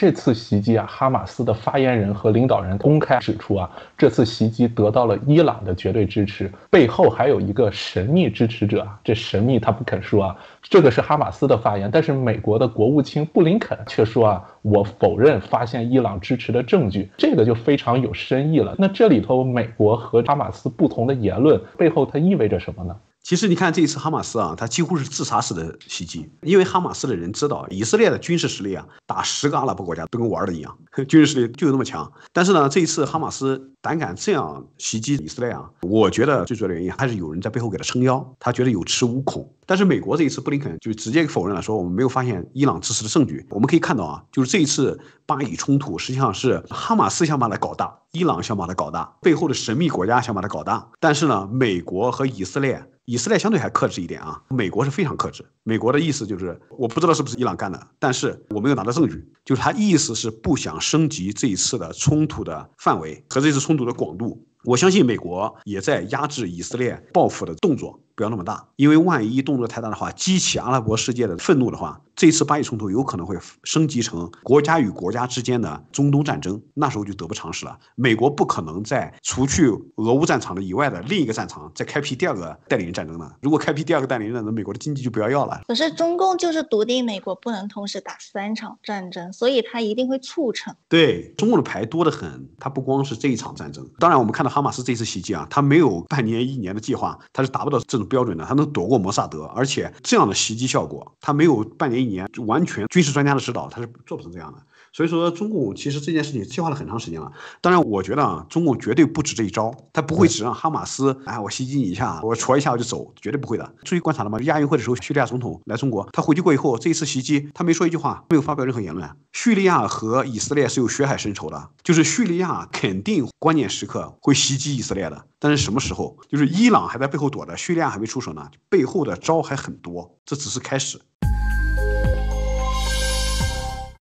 这次袭击啊，哈马斯的发言人和领导人公开指出啊，这次袭击得到了伊朗的绝对支持，背后还有一个神秘支持者啊，这神秘他不肯说啊。这个是哈马斯的发言，但是美国的国务卿布林肯却说啊，我否认发现伊朗支持的证据，这个就非常有深意了。那这里头美国和哈马斯不同的言论背后，它意味着什么呢？其实你看这一次哈马斯啊，他几乎是自杀式的袭击，因为哈马斯的人知道以色列的军事实力啊，打十个阿拉伯国家都跟玩的一样，军事实力就有那么强。但是呢，这一次哈马斯胆敢这样袭击以色列啊，我觉得最主要的原因还是有人在背后给他撑腰，他觉得有恃无恐，但是美国这一次布林肯就直接否认了，说我们没有发现伊朗支持的证据。我们可以看到啊，就是这一次巴以冲突实际上是哈马斯想把它搞大，伊朗想把它搞大，背后的神秘国家想把它搞大。但是呢，美国和以色列，以色列相对还克制一点啊，美国是非常克制。美国的意思就是我不知道是不是伊朗干的，但是我没有拿到证据，就是他意思是不想升级这一次的冲突的范围和这次冲突的广度。我相信美国也在压制以色列报复的动作。不要那么大，因为万一动作太大的话，激起阿拉伯世界的愤怒的话，这次巴以冲突有可能会升级成国家与国家之间的中东战争，那时候就得不偿失了。美国不可能在除去俄乌战场的以外的另一个战场再开辟第二个代理人战争了。如果开辟第二个代理人战争，美国的经济就不要要了。可是中共就是笃定美国不能同时打三场战争，所以他一定会促成。对，中共的牌多得很，他不光是这一场战争。当然，我们看到哈马斯这次袭击啊，他没有半年一年的计划，他是达不到这种。标准的，他能躲过摩萨德，而且这样的袭击效果，他没有半年一年，完全军事专家的指导，他是做不成这样的。所以说，中共其实这件事情计划了很长时间了。当然，我觉得啊，中共绝对不止这一招。他不会只让哈马斯，哎，我袭击你一下，我戳一下我就走，绝对不会的。注意观察了吗？亚运会的时候，叙利亚总统来中国，他回去过以后，这一次袭击他没说一句话，没有发表任何言论。叙利亚和以色列是有血海深仇的，就是叙利亚肯定关键时刻会袭击以色列的。但是什么时候？就是伊朗还在背后躲着，叙利亚还没出手呢，背后的招还很多，这只是开始。